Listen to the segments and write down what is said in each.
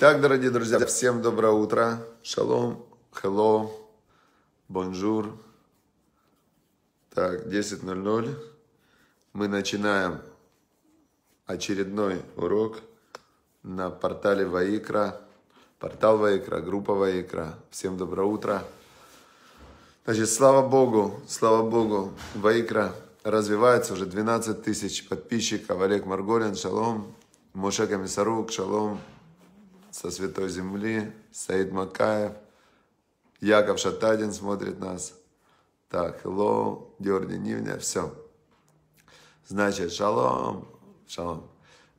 Итак, дорогие друзья, всем доброе утро. Шалом, hello, бонжур. Так, 10.00. Мы начинаем очередной урок на портале Ваикра. Портал Ваикра, группа Ваикра. Всем доброе утро. Значит, слава Богу, слава Богу, Ваикра развивается уже 12 тысяч подписчиков. Олег Марголин, шалом. Моше Комисарук, шалом со Святой Земли, Саид Макаев, Яков Шатадин смотрит нас. Так, hello, Георгий Нивня, все. Значит, шалом, шалом.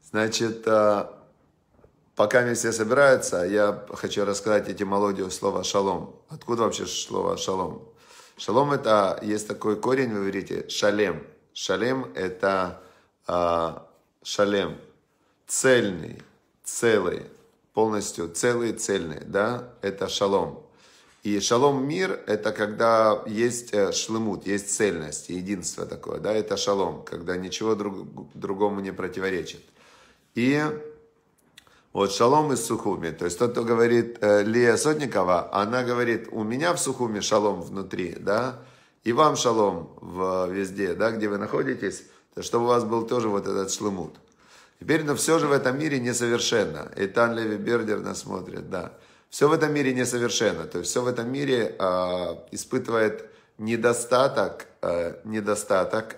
Значит, э, пока они все собираются, я хочу рассказать этимологию слова шалом. Откуда вообще слово шалом? Шалом это, есть такой корень, вы говорите, шалем. Шалем это э, шалем, цельный, целый, полностью целые, цельные, да, это шалом. И шалом мир – это когда есть э, шлемут, есть цельность, единство такое, да, это шалом, когда ничего друг, другому не противоречит. И вот шалом из Сухуми, то есть тот, кто говорит э, Лия Сотникова, она говорит, у меня в Сухуми шалом внутри, да, и вам шалом в, везде, да, где вы находитесь, чтобы у вас был тоже вот этот шлемут. Теперь, но ну, все же в этом мире несовершенно. Итан Леви Бердер нас смотрит, да. Все в этом мире несовершенно. То есть все в этом мире э, испытывает недостаток, э, недостаток.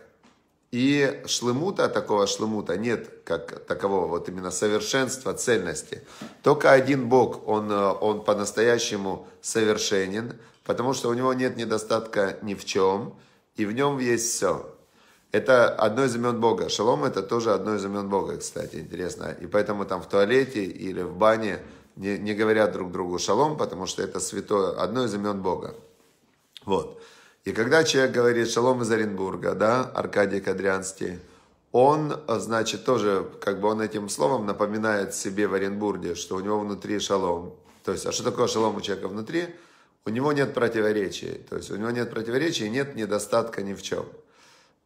И шлемута, такого шлемута нет, как такового, вот именно совершенства, цельности. Только один Бог, он, э, он по-настоящему совершенен, потому что у него нет недостатка ни в чем, и в нем есть все. Это одно из имен Бога. Шалом это тоже одно из имен Бога, кстати, интересно. И поэтому там в туалете или в бане не, не говорят друг другу шалом, потому что это святое, одно из имен Бога. Вот. И когда человек говорит шалом из Оренбурга, да, Аркадий Кадрянский, он, значит, тоже, как бы он этим словом напоминает себе в Оренбурге, что у него внутри шалом. То есть, а что такое шалом у человека внутри? У него нет противоречий. То есть, у него нет противоречий, нет недостатка ни в чем.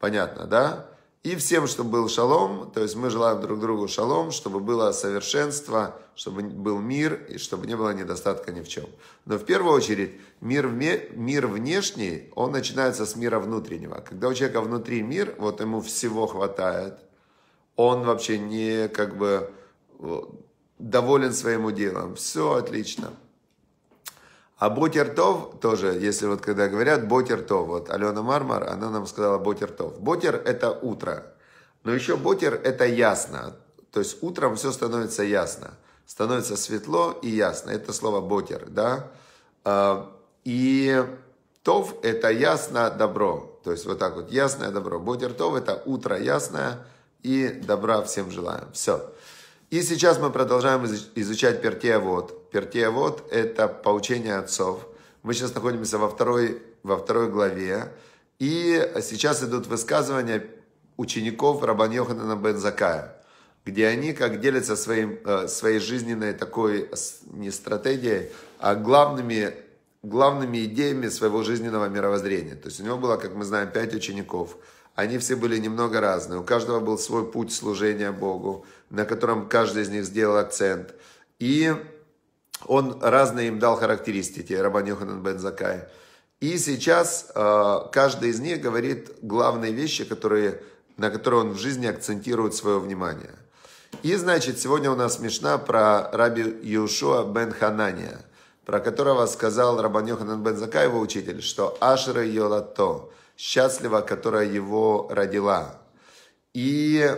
Понятно, да? И всем, чтобы был шалом, то есть мы желаем друг другу шалом, чтобы было совершенство, чтобы был мир и чтобы не было недостатка ни в чем. Но в первую очередь мир, вне, мир внешний, он начинается с мира внутреннего. Когда у человека внутри мир, вот ему всего хватает, он вообще не как бы э, доволен своим делом, все отлично – а Ботертов тоже, если вот когда говорят Ботертов, вот Алена Мармар, она нам сказала Ботертов. Ботер – это утро, но еще Ботер – это ясно. То есть утром все становится ясно. Становится светло и ясно. Это слово Ботер, да? А, и Тов – это ясно добро. То есть вот так вот, ясное добро. Ботертов это утро ясное и добра всем желаем. Все. И сейчас мы продолжаем изучать пертеевод. Пертеевод – это поучение отцов. Мы сейчас находимся во второй, во второй главе. И сейчас идут высказывания учеников Рабан Йоханана бен Закая, где они как делятся своим, э, своей жизненной такой не стратегией, а главными, главными идеями своего жизненного мировоззрения. То есть у него было, как мы знаем, пять учеников – они все были немного разные. У каждого был свой путь служения Богу, на котором каждый из них сделал акцент. И он разные им дал характеристики, Рабан Йоханан бен Закай. И сейчас э, каждый из них говорит главные вещи, которые, на которые он в жизни акцентирует свое внимание. И, значит, сегодня у нас смешна про раби Иешуа бен Ханания, про которого сказал Рабан Йоханан бен Закай, его учитель, что «Ашра йолато» счастлива, которая его родила. И,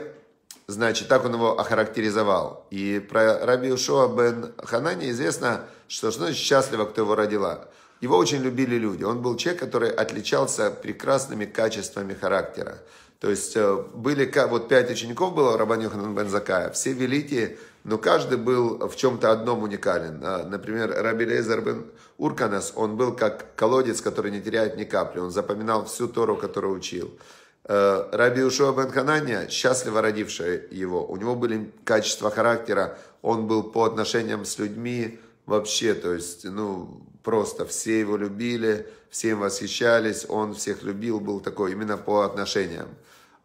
значит, так он его охарактеризовал. И про Раби Ушуа бен Ханане известно, что, что значит счастлива, кто его родила. Его очень любили люди. Он был человек, который отличался прекрасными качествами характера. То есть э, были, вот пять учеников было у Рабани Йоханан Бензакая, все великие но каждый был в чем-то одном уникален. А, например, Раби Лейзер бен Урканас, он был как колодец, который не теряет ни капли, он запоминал всю Тору, которую учил. Э, Раби Ушуа бен Ханания, счастливо родившая его, у него были качества характера, он был по отношениям с людьми вообще, то есть, ну, просто все его любили, всем восхищались, он всех любил, был такой именно по отношениям.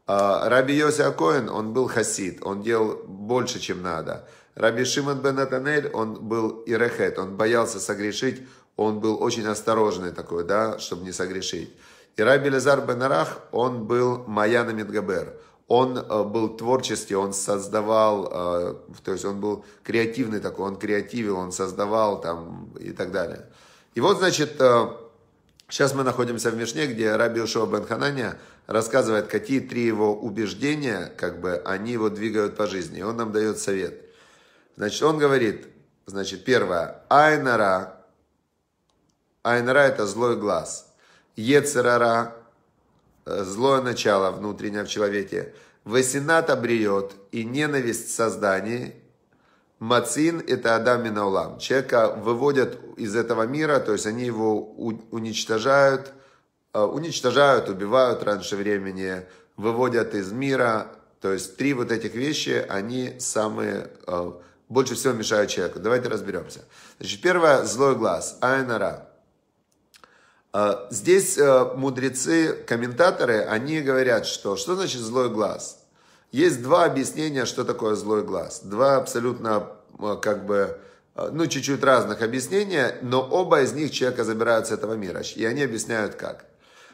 А, Раби Йоси Акоин, он был хасид, он делал больше, чем надо. Раби Шимон бен Атанель, он был ирехет, он боялся согрешить, он был очень осторожный такой, да, чтобы не согрешить. И Раби Лезар бен Арах, он был Маяна Медгабер. Он э, был творческий, он создавал, э, то есть он был креативный такой, он креативил, он создавал там и так далее. И вот, значит, э, Сейчас мы находимся в Мишне, где Раби Ушуа Бен Хананя рассказывает, какие три его убеждения, как бы, они его двигают по жизни. И он нам дает совет. Значит, он говорит, значит, первое, Айнара, Айнара это злой глаз, Ецерара, злое начало внутреннее в человеке, Васината бреет и ненависть создания, Мацин – это Адам Минаулам. Человека выводят из этого мира, то есть они его уничтожают, э, уничтожают, убивают раньше времени, выводят из мира. То есть три вот этих вещи, они самые, э, больше всего мешают человеку. Давайте разберемся. Значит, первое – злой глаз, айнара. Э, здесь мудрецы, комментаторы, они говорят, что что значит злой глаз – есть два объяснения, что такое злой глаз. Два абсолютно, э, как бы, э, ну, чуть-чуть разных объяснения, но оба из них человека забирают с этого мира. И они объясняют как.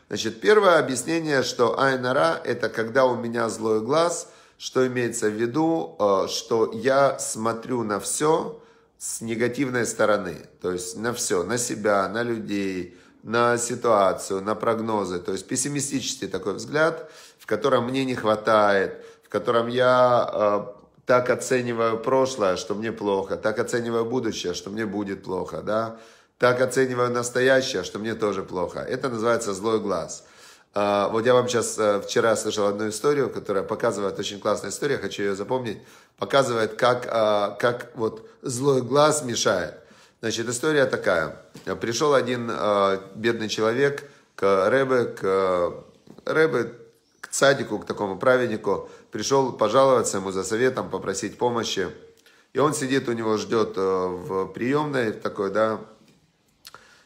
Значит, первое объяснение, что айнара – это когда у меня злой глаз, что имеется в виду, э, что я смотрю на все с негативной стороны. То есть на все, на себя, на людей, на ситуацию, на прогнозы. То есть пессимистический такой взгляд, в котором мне не хватает – в котором я э, так оцениваю прошлое, что мне плохо, так оцениваю будущее, что мне будет плохо, да, так оцениваю настоящее, что мне тоже плохо. Это называется злой глаз. Э, вот я вам сейчас э, вчера слышал одну историю, которая показывает, очень классная история, хочу ее запомнить, показывает, как, э, как вот злой глаз мешает. Значит, история такая. Пришел один э, бедный человек к Рэбе, к э, Рэбе, к цадику, к такому праведнику, пришел пожаловаться ему за советом, попросить помощи. И он сидит, у него ждет э, в приемной такой, да,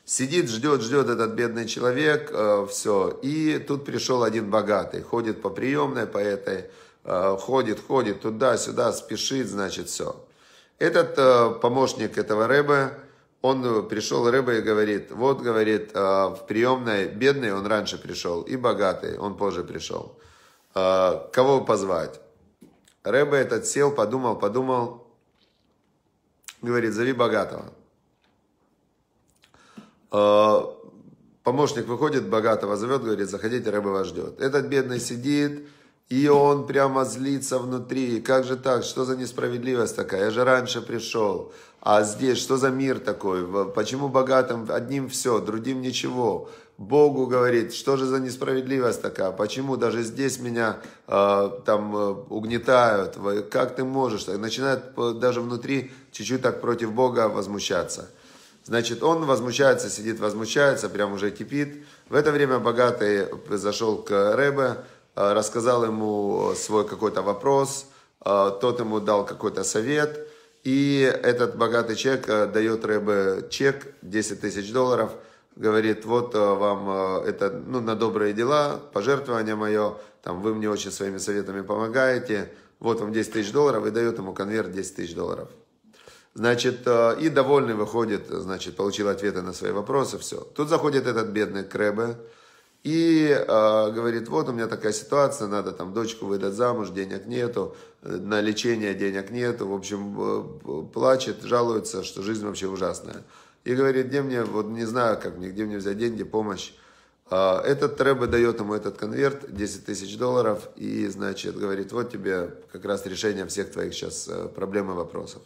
сидит, ждет, ждет этот бедный человек, э, все. И тут пришел один богатый, ходит по приемной, по этой, э, ходит, ходит туда-сюда, спешит, значит, все. Этот помощник этого рыбы он пришел рыбой и говорит, вот, говорит, в приемной бедный он раньше пришел и богатый он позже пришел. А, кого позвать? Рэбе этот сел, подумал, подумал. Говорит, зови богатого. А, помощник выходит, богатого зовет, говорит, заходите, Рэбе вас ждет. Этот бедный сидит, и он прямо злится внутри. Как же так? Что за несправедливость такая? Я же раньше пришел. А здесь что за мир такой? Почему богатым одним все, другим ничего? Богу говорит, что же за несправедливость такая, почему даже здесь меня а, э, там угнетают, как ты можешь, и начинает даже внутри чуть-чуть так против Бога возмущаться. Значит, он возмущается, сидит, возмущается, прям уже кипит. В это время богатый зашел к Рэбе, а, рассказал ему свой какой-то вопрос, а, тот ему дал какой-то совет, и этот богатый человек дает Рэбе чек 10 тысяч долларов – говорит, вот э, вам э, это ну, на добрые дела, пожертвование мое, там вы мне очень своими советами помогаете, вот вам 10 тысяч долларов и дает ему конверт 10 тысяч долларов. Значит, э, и довольный выходит, значит, получил ответы на свои вопросы, все. Тут заходит этот бедный Крэбе и э, говорит, вот у меня такая ситуация, надо там дочку выдать замуж, денег нету, на лечение денег нету, в общем, плачет, жалуется, что жизнь вообще ужасная и говорит, где мне, вот не знаю, как мне, где мне взять деньги, помощь. А, этот Рэбе дает ему этот конверт, 10 тысяч долларов, и, значит, говорит, вот тебе как раз решение всех твоих сейчас э, проблем и вопросов.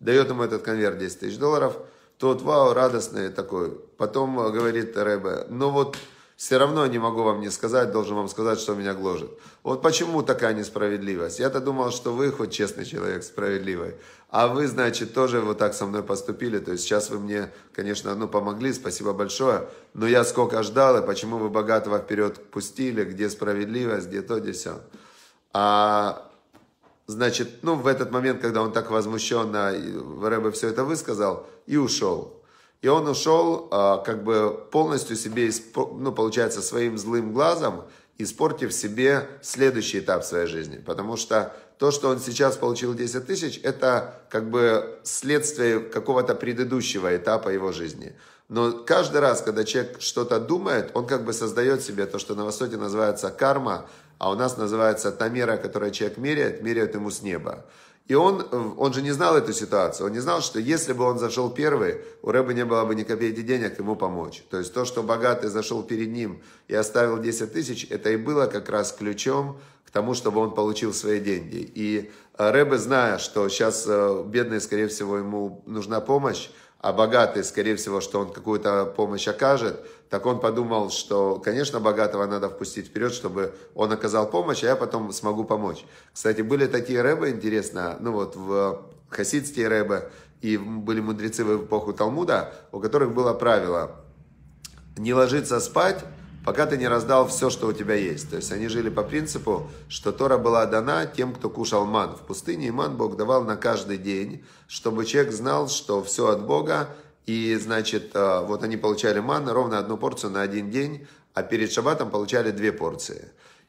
Дает ему этот конверт 10 тысяч долларов, тот, вау, радостный такой. Потом э, говорит Рэбе, ну вот все равно не могу вам не сказать, должен вам сказать, что меня гложет. Вот почему такая несправедливость? Я-то думал, что вы хоть честный человек, справедливый. А вы, значит, тоже вот так со мной поступили. То есть сейчас вы мне, конечно, ну, помогли, спасибо большое. Но я сколько ждал, и почему вы богатого вперед пустили, где справедливость, где то, где все. А значит, ну, в этот момент, когда он так возмущенно, Рэбе все это высказал и ушел. И он ушел а, как бы полностью себе, ну, получается, своим злым глазом, испортив себе следующий этап своей жизни. Потому что то, что он сейчас получил 10 тысяч, это как бы следствие какого-то предыдущего этапа его жизни. Но каждый раз, когда человек что-то думает, он как бы создает себе то, что на Востоке называется карма, а у нас называется та мера, которую человек меряет, меряет ему с неба. И он, он же не знал эту ситуацию. Он не знал, что если бы он зашел первый, у Рэба не было бы ни копейки денег ему помочь. То есть то, что богатый зашел перед ним и оставил 10 тысяч, это и было как раз ключом к тому, чтобы он получил свои деньги. И э, Рэбе, зная, что сейчас э, бедный, скорее всего, ему нужна помощь, а богатый, скорее всего, что он какую-то помощь окажет, так он подумал, что, конечно, богатого надо впустить вперед, чтобы он оказал помощь, а я потом смогу помочь. Кстати, были такие рэбы, интересно, ну вот в хасидские рэбы, и были мудрецы в эпоху Талмуда, у которых было правило не ложиться спать, пока ты не раздал все, что у тебя есть. То есть они жили по принципу, что Тора была дана тем, кто кушал ман. В пустыне и ман Бог давал на каждый день, чтобы человек знал, что все от Бога, и, значит, э, вот они получали манну ровно одну порцию на один день, а перед шабатом получали две порции.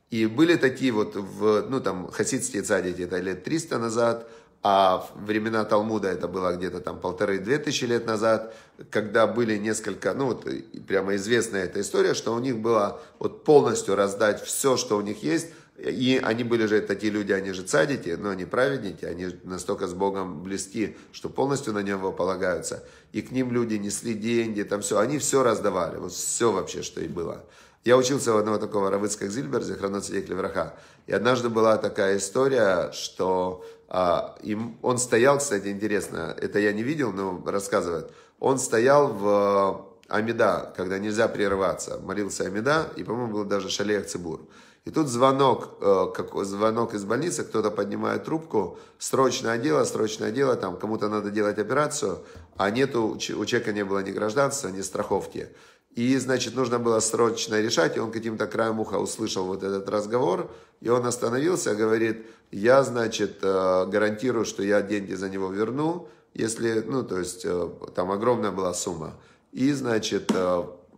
И были такие вот, в, ну там, хасидские цадики, это лет 300 назад, а в времена Талмуда это было где-то там полторы-две тысячи лет назад, когда были несколько, ну вот прямо известная эта история, что у них было вот полностью раздать все, что у них есть, и они были же такие люди, они же цадики, но они праведники, они настолько с Богом близки, что полностью на Него полагаются. И к ним люди несли деньги, там все, они все раздавали, вот все вообще, что и было. Я учился у одного такого Равыцкак Зильберза, храноцедик Левраха. И однажды была такая история, что а, им, он стоял, кстати, интересно, это я не видел, но рассказывают. Он стоял в а, Амида, когда нельзя прерываться. Молился Амида, и, по-моему, был даже шалех Цибур. И тут звонок, э, как, звонок из больницы, кто-то поднимает трубку, срочное дело, срочное дело, там кому-то надо делать операцию, а нету, у человека не было ни гражданства, ни страховки. И, значит, нужно было срочно решать, и он каким-то краем уха услышал вот этот разговор, и он остановился, говорит, я, значит, э, гарантирую, что я деньги за него верну, если, ну, то есть, э, там огромная была сумма. И, значит,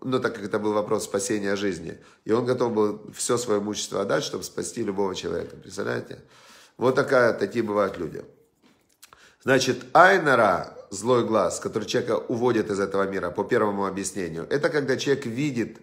ну, так как это был вопрос спасения жизни. И он готов был все свое имущество отдать, чтобы спасти любого человека. Представляете? Вот такая, такие бывают люди. Значит, Айнара, злой глаз, который человека уводит из этого мира, по первому объяснению, это когда человек видит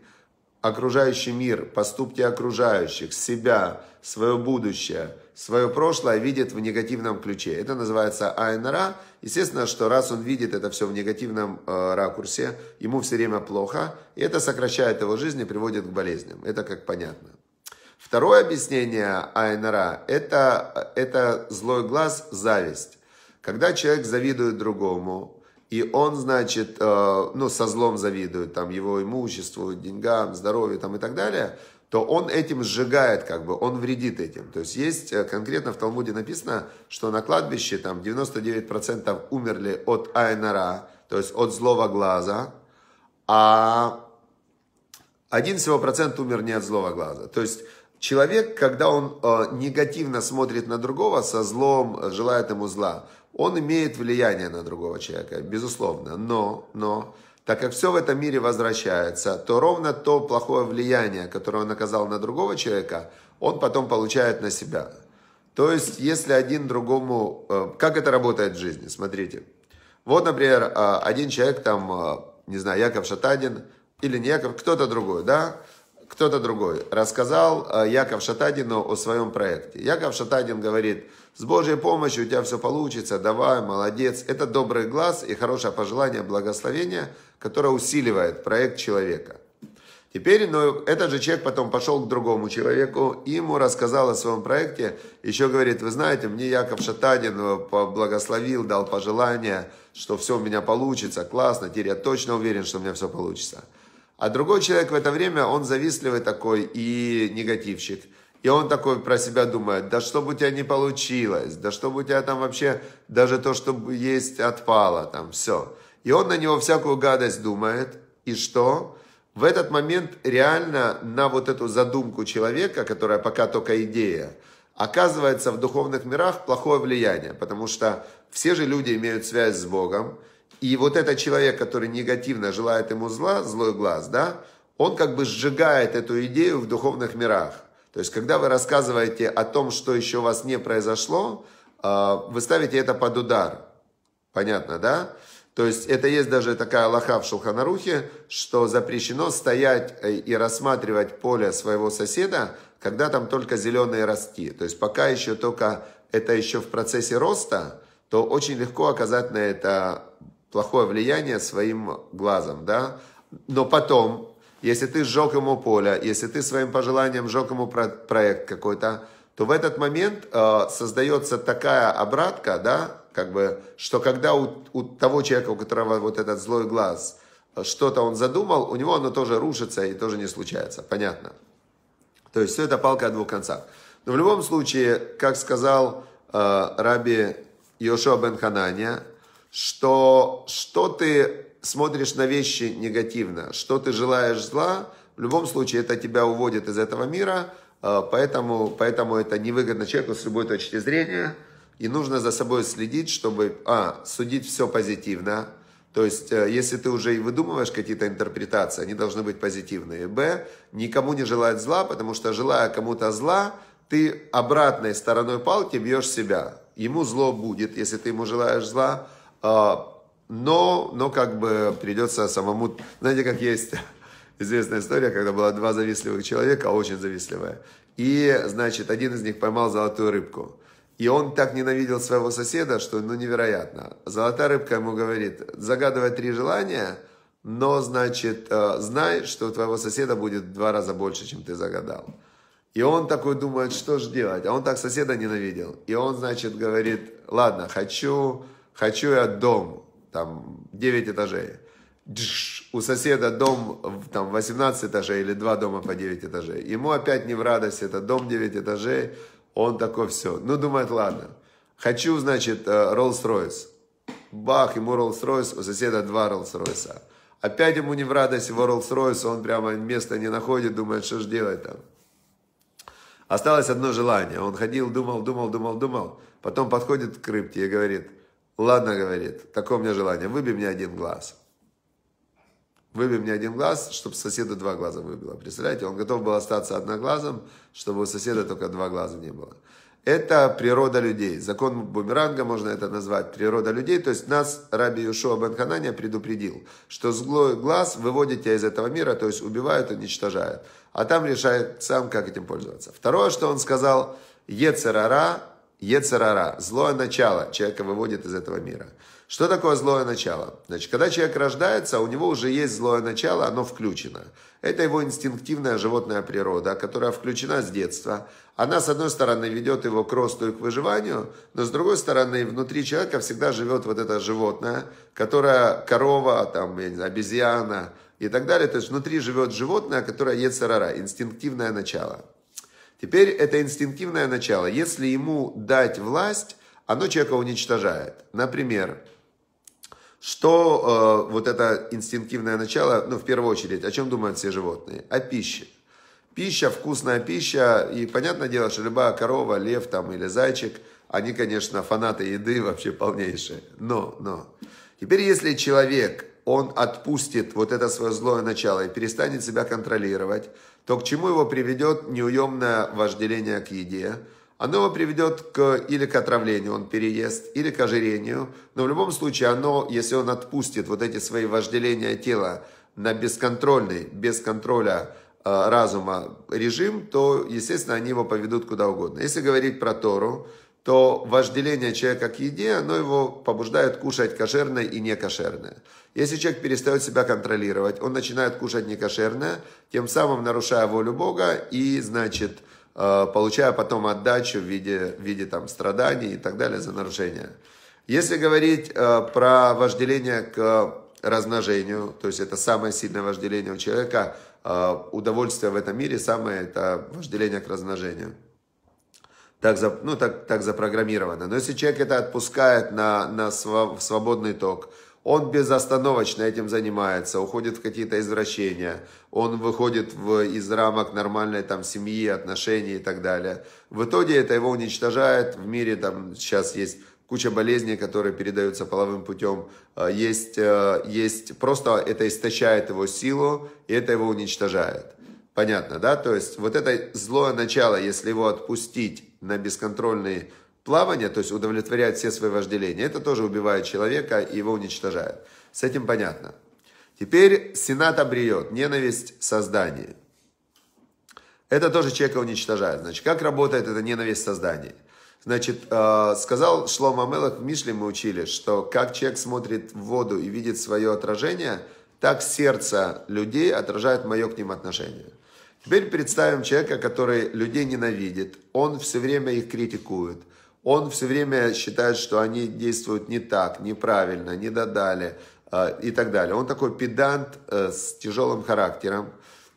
окружающий мир, поступки окружающих, себя, свое будущее, свое прошлое видит в негативном ключе. Это называется айнара. Естественно, что раз он видит это все в негативном э, ракурсе, ему все время плохо, и это сокращает его жизнь и приводит к болезням. Это как понятно. Второе объяснение айнара это, – это злой глаз, зависть. Когда человек завидует другому, и он, значит, э, ну, со злом завидует, там, его имуществу, деньгам, здоровью, там, и так далее, то он этим сжигает, как бы, он вредит этим. То есть есть, э, конкретно в Талмуде написано, что на кладбище там 99% умерли от айнара, то есть от злого глаза, а один всего процент умер не от злого глаза. То есть человек, когда он э, негативно смотрит на другого, со злом желает ему зла, он имеет влияние на другого человека, безусловно. Но, но так как все в этом мире возвращается, то ровно то плохое влияние, которое он оказал на другого человека, он потом получает на себя. То есть, если один другому... Э, как это работает в жизни? Смотрите. Вот, например, э, один человек там, э, не знаю, Яков Шатадин или не Яков, кто-то другой, да? кто-то другой рассказал э, Яков Шатадину о своем проекте. Яков Шатадин говорит, с Божьей помощью у тебя все получится, давай, молодец. Это добрый глаз и хорошее пожелание благословения, которое усиливает проект человека. Теперь, но ну, этот же человек потом пошел к другому человеку, и ему рассказал о своем проекте, еще говорит, вы знаете, мне Яков Шатадин э, благословил, дал пожелание, что все у меня получится, классно, теперь я точно уверен, что у меня все получится. А другой человек в это время, он завистливый такой и негативщик. И он такой про себя думает, да что бы у тебя не получилось, да что бы у тебя там вообще, даже то, что есть, отпало, там все. И он на него всякую гадость думает. И что? В этот момент реально на вот эту задумку человека, которая пока только идея, оказывается в духовных мирах плохое влияние, потому что все же люди имеют связь с Богом, и вот этот человек, который негативно желает ему зла, злой глаз, да, он как бы сжигает эту идею в духовных мирах. То есть, когда вы рассказываете о том, что еще у вас не произошло, а, вы ставите это под удар. Понятно, да? То есть это есть даже такая лоха в Шулханарухе, что запрещено стоять э, и рассматривать поле своего соседа, когда там только зеленые ростки. То есть пока еще только это еще в процессе роста, то очень легко оказать на это плохое влияние своим глазом, да? Но потом, если ты сжег ему поле, если ты своим пожеланием сжег ему проект какой-то, то в этот момент э, создается такая обратка, да, как бы, что когда у, у того человека, у которого вот этот злой глаз, э, что-то он задумал, у него оно тоже рушится и тоже не случается, понятно? То есть все это палка о двух концах. Но в любом случае, как сказал э, раби Йошуа бен Ханания, что что ты смотришь на вещи негативно, что ты желаешь зла, в любом случае это тебя уводит из этого мира, э, поэтому, поэтому это невыгодно человеку с любой точки зрения. И нужно за собой следить, чтобы, а, судить все позитивно, то есть, э, если ты уже и выдумываешь какие-то интерпретации, они должны быть позитивные. Б. Никому не желать зла, потому что, желая кому-то зла, ты обратной стороной палки бьешь себя. Ему зло будет, если ты ему желаешь зла, а, но, но как бы придется самому, знаете, как есть известная история, когда было два завистливых человека, а очень завистливая. И, значит, один из них поймал золотую рыбку. И он так ненавидел своего соседа, что, ну, невероятно. Золотая рыбка ему говорит, загадывай три желания, но, значит, э, знай, что у твоего соседа будет в два раза больше, чем ты загадал. И он такой думает, что же делать? А он так соседа ненавидел. И он, значит, говорит, ладно, хочу хочу я дом, там, 9 этажей. Джш, у соседа дом там 18 этажей или два дома по 9 этажей. Ему опять не в радость, это дом 9 этажей, он такой все. Ну, думает, ладно. Хочу, значит, Rolls-Royce. Э, Бах, ему Rolls-Royce, у соседа два Rolls-Royce. Опять ему не в радость его Rolls-Royce, он прямо места не находит, думает, что же делать там. Осталось одно желание. Он ходил, думал, думал, думал, думал. Потом подходит к крипте и говорит – Ладно, говорит, такое у меня желание, выбей мне один глаз. Выбей мне один глаз, чтобы соседу два глаза выбило. Представляете, он готов был остаться одноглазым, чтобы у соседа только два глаза не было. Это природа людей. Закон бумеранга, можно это назвать, природа людей. То есть нас Раби Юшуа Банханания предупредил, что злой глаз выводит тебя из этого мира, то есть убивают, уничтожают. А там решает сам, как этим пользоваться. Второе, что он сказал, Ецерара Ецарара – злое начало человека выводит из этого мира. Что такое злое начало? Значит, когда человек рождается, у него уже есть злое начало, оно включено. Это его инстинктивная животная природа, которая включена с детства. Она, с одной стороны, ведет его к росту и к выживанию, но, с другой стороны, внутри человека всегда живет вот это животное, которое корова, там, я не знаю, обезьяна и так далее. То есть внутри живет животное, которое Ецарара – инстинктивное начало. Теперь это инстинктивное начало. Если ему дать власть, оно человека уничтожает. Например, что э, вот это инстинктивное начало, ну, в первую очередь, о чем думают все животные? О пище. Пища, вкусная пища, и понятное дело, что любая корова, лев там или зайчик, они, конечно, фанаты еды вообще полнейшие. Но, но. Теперь, если человек он отпустит вот это свое злое начало и перестанет себя контролировать, то к чему его приведет неуемное вожделение к еде? Оно его приведет к, или к отравлению, он переест, или к ожирению. Но в любом случае, оно, если он отпустит вот эти свои вожделения тела на бесконтрольный, без контроля э, разума режим, то, естественно, они его поведут куда угодно. Если говорить про Тору, то вожделение человека к еде, оно его побуждает кушать кошерное и некошерное. Если человек перестает себя контролировать, он начинает кушать некошерное, тем самым нарушая волю Бога и, значит, э, получая потом отдачу в виде, в виде там, страданий и так далее за нарушение. Если говорить э, про вожделение к размножению, то есть это самое сильное вожделение у человека, э, удовольствие в этом мире, самое это вожделение к размножению – так, за, ну, так, так запрограммировано. Но если человек это отпускает на, на свободный ток, он безостановочно этим занимается, уходит в какие-то извращения, он выходит в, из рамок нормальной там, семьи, отношений и так далее. В итоге это его уничтожает. В мире там сейчас есть куча болезней, которые передаются половым путем. Э, есть, э, есть просто это истощает его силу, и это его уничтожает. Понятно, да? То есть вот это злое начало, если его отпустить на бесконтрольные плавания, то есть удовлетворять все свои вожделения, это тоже убивает человека и его уничтожает. С этим понятно. Теперь Сенат обреет ненависть создания. Это тоже человека уничтожает. Значит, как работает эта ненависть создания? Значит, э, сказал Шлома Мелах в Мишле, мы учили, что как человек смотрит в воду и видит свое отражение – так сердце людей отражает мое к ним отношение. Теперь представим человека, который людей ненавидит, он все время их критикует, он все время считает, что они действуют не так, неправильно, не додали э, и так далее. Он такой педант э, с тяжелым характером.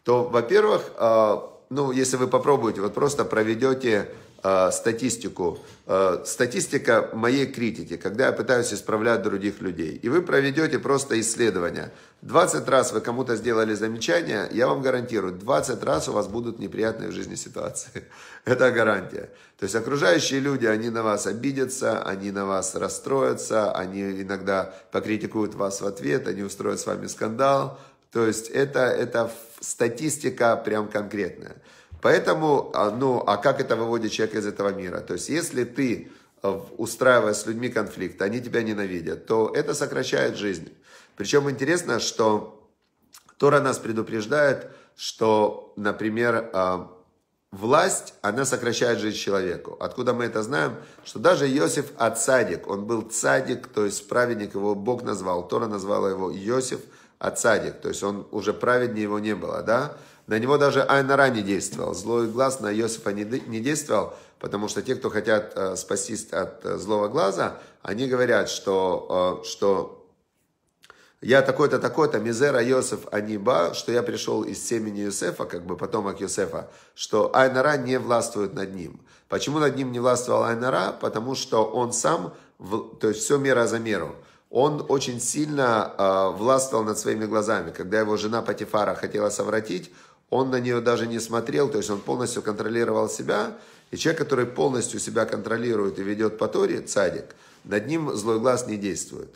То, во-первых, э, ну, если вы попробуете, вот просто проведете э, статистику, э, статистика моей критики, когда я пытаюсь исправлять других людей. И вы проведете просто исследование. 20 раз вы кому-то сделали замечание, я вам гарантирую, 20 раз у вас будут неприятные в жизни ситуации. Это гарантия. То есть окружающие люди, они на вас обидятся, они на вас расстроятся, они иногда покритикуют вас в ответ, они устроят с вами скандал. То есть это, это статистика прям конкретная. Поэтому, а, ну, а как это выводит человека из этого мира? То есть если ты э, устраивая с людьми конфликт, они тебя ненавидят, то это сокращает жизнь. Причем интересно, что Тора нас предупреждает, что, например, а, власть, она сокращает жизнь человеку. Откуда мы это знаем? Что даже Иосиф Ацадик, он был цадик, то есть праведник, его Бог назвал, Тора назвала его Иосиф Ацадик, то есть он уже праведнее его не было, да? На него даже Айнара не действовал, злой глаз на Иосифа не, действовал, потому что те, кто хотят э, спастись от э, злого глаза, они говорят, что, э, что я такой-то, такой-то, мизера Йосеф Аниба, что я пришел из семени Йосефа, как бы потомок Йосефа, что Айнара не властвует над ним. Почему над ним не властвовал Айнара? Потому что он сам, то есть все мера за меру, он очень сильно э, властвовал над своими глазами. Когда его жена Патифара хотела совратить, он на нее даже не смотрел, то есть он полностью контролировал себя. И человек, который полностью себя контролирует и ведет по Торе, цадик, над ним злой глаз не действует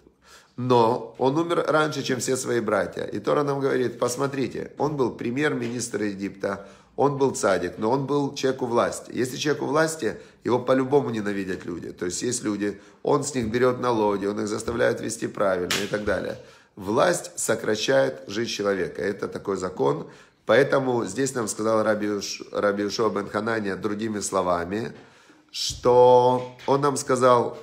но он умер раньше, чем все свои братья. И Тора нам говорит, посмотрите, он был премьер-министр Египта, он был цадик, но он был человек у власти. Если человек у власти, его по-любому ненавидят люди. То есть есть люди, он с них берет налоги, он их заставляет вести правильно и так далее. Власть сокращает жизнь человека. Это такой закон. Поэтому здесь нам сказал Рабиуш, Рабиушо Бен Ханания другими словами, что он нам сказал,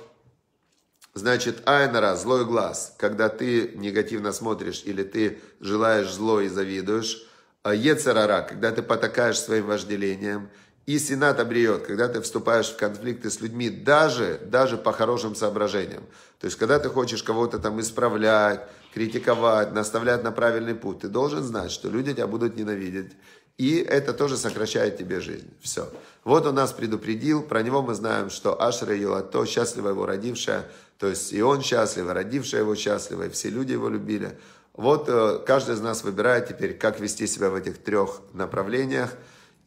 Значит, Айнара – злой глаз, когда ты негативно смотришь или ты желаешь зло и завидуешь. А Ецарара, когда ты потакаешь своим вожделением. И Сенат обреет, когда ты вступаешь в конфликты с людьми даже, даже по хорошим соображениям. То есть, когда ты хочешь кого-то там исправлять, критиковать, наставлять на правильный путь, ты должен знать, что люди тебя будут ненавидеть. И это тоже сокращает тебе жизнь. Все. Вот он нас предупредил, про него мы знаем, что Ашра Елато, счастлива его родившая, то есть и он счастлив, родившая его счастлива, и все люди его любили. Вот э, каждый из нас выбирает теперь, как вести себя в этих трех направлениях.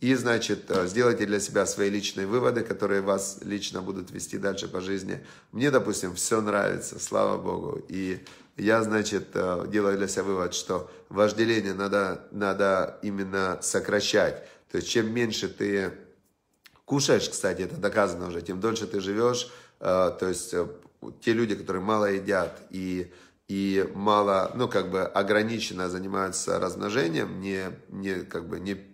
И, значит, э, сделайте для себя свои личные выводы, которые вас лично будут вести дальше по жизни. Мне, допустим, все нравится, слава Богу. И я, значит, э, делаю для себя вывод, что вожделение надо, надо именно сокращать. То есть, чем меньше ты кушаешь, кстати, это доказано уже, тем дольше ты живешь, э, то есть, э, те люди, которые мало едят и, и мало, ну, как бы ограниченно занимаются размножением, не, не, как бы, не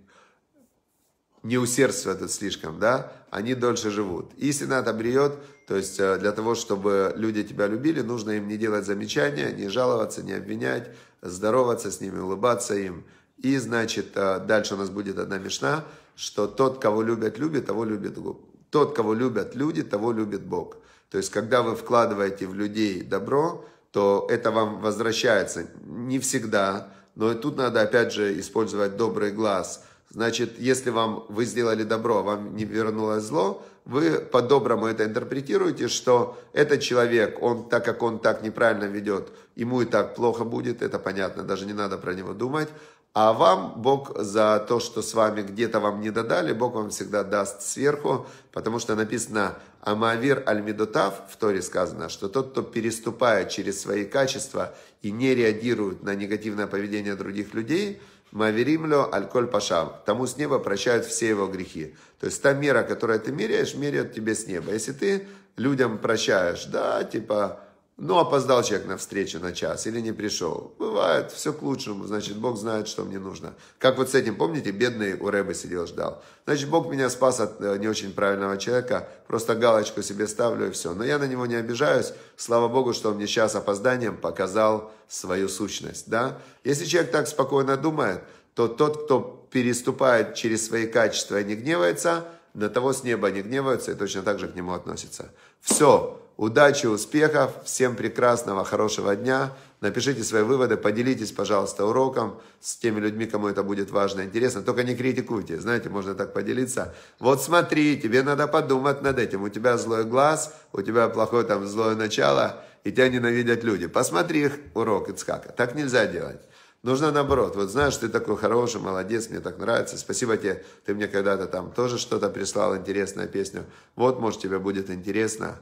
не усердствуют слишком, да, они дольше живут. Истина отобреет то есть э, для того, чтобы люди тебя любили, нужно им не делать замечания, не жаловаться, не обвинять, здороваться с ними, улыбаться им. И, значит, э, дальше у нас будет одна мешна, что тот, кого любят, любит, того любит Бог. Тот, кого любят люди, того любит Бог. То есть, когда вы вкладываете в людей добро, то это вам возвращается. Не всегда, но и тут надо, опять же, использовать добрый глаз. Значит, если вам вы сделали добро, а вам не вернулось зло – вы по-доброму это интерпретируете, что этот человек, он, так как он так неправильно ведет, ему и так плохо будет, это понятно, даже не надо про него думать. А вам Бог за то, что с вами где-то вам не додали, Бог вам всегда даст сверху, потому что написано «Амавир аль-Медутав», в Торе сказано, что тот, кто переступает через свои качества и не реагирует на негативное поведение других людей – Маверимлю, альколь пашам. Тому с неба прощают все его грехи. То есть та мера, которую ты меряешь, меряют тебе с неба. Если ты людям прощаешь, да, типа, ну, опоздал человек на встречу на час или не пришел. Бывает, все к лучшему, значит, Бог знает, что мне нужно. Как вот с этим, помните, бедный у Рэбы сидел, ждал. Значит, Бог меня спас от э, не очень правильного человека, просто галочку себе ставлю и все. Но я на него не обижаюсь, слава Богу, что он мне сейчас опозданием показал свою сущность, да. Если человек так спокойно думает, то тот, кто переступает через свои качества и не гневается, на того с неба не гневаются и точно так же к нему относятся. Все, Удачи, успехов, всем прекрасного, хорошего дня. Напишите свои выводы, поделитесь, пожалуйста, уроком с теми людьми, кому это будет важно, интересно. Только не критикуйте, знаете, можно так поделиться. Вот смотри, тебе надо подумать над этим. У тебя злой глаз, у тебя плохое там злое начало, и тебя ненавидят люди. Посмотри их урок Ицхака. Так нельзя делать. Нужно наоборот. Вот знаешь, ты такой хороший, молодец, мне так нравится. Спасибо тебе, ты мне когда-то там тоже что-то прислал, интересную песню. Вот, может, тебе будет интересно.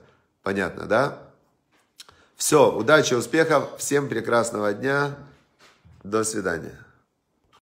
Понятно, да? Все, удачи, успехов, всем прекрасного дня, до свидания.